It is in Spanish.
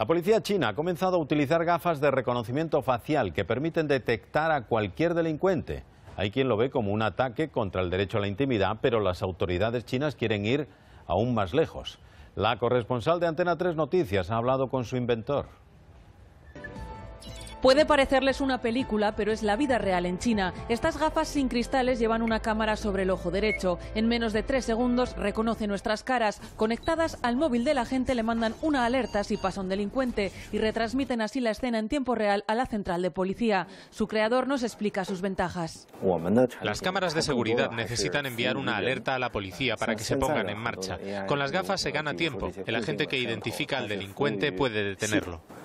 La policía china ha comenzado a utilizar gafas de reconocimiento facial que permiten detectar a cualquier delincuente. Hay quien lo ve como un ataque contra el derecho a la intimidad, pero las autoridades chinas quieren ir aún más lejos. La corresponsal de Antena 3 Noticias ha hablado con su inventor. Puede parecerles una película, pero es la vida real en China. Estas gafas sin cristales llevan una cámara sobre el ojo derecho. En menos de tres segundos reconoce nuestras caras. Conectadas al móvil de la gente le mandan una alerta si pasa un delincuente y retransmiten así la escena en tiempo real a la central de policía. Su creador nos explica sus ventajas. Las cámaras de seguridad necesitan enviar una alerta a la policía para que se pongan en marcha. Con las gafas se gana tiempo. El agente que identifica al delincuente puede detenerlo.